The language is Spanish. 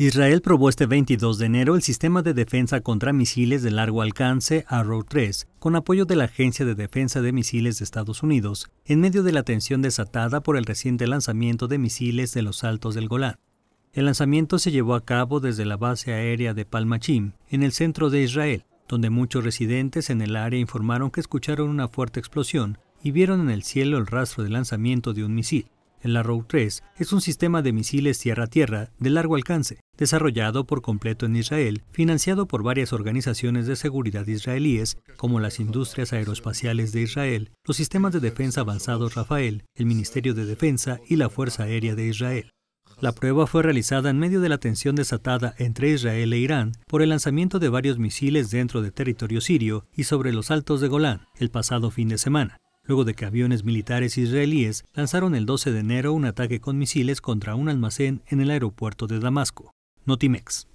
Israel probó este 22 de enero el sistema de defensa contra misiles de largo alcance Arrow 3, con apoyo de la Agencia de Defensa de Misiles de Estados Unidos, en medio de la tensión desatada por el reciente lanzamiento de misiles de los Altos del Golán. El lanzamiento se llevó a cabo desde la base aérea de Palmachim, en el centro de Israel, donde muchos residentes en el área informaron que escucharon una fuerte explosión y vieron en el cielo el rastro de lanzamiento de un misil. El Arrow 3 es un sistema de misiles tierra-tierra de largo alcance, desarrollado por completo en Israel, financiado por varias organizaciones de seguridad israelíes, como las Industrias Aeroespaciales de Israel, los Sistemas de Defensa Avanzados Rafael, el Ministerio de Defensa y la Fuerza Aérea de Israel. La prueba fue realizada en medio de la tensión desatada entre Israel e Irán por el lanzamiento de varios misiles dentro de territorio sirio y sobre los altos de Golán el pasado fin de semana luego de que aviones militares israelíes lanzaron el 12 de enero un ataque con misiles contra un almacén en el aeropuerto de Damasco. Notimex.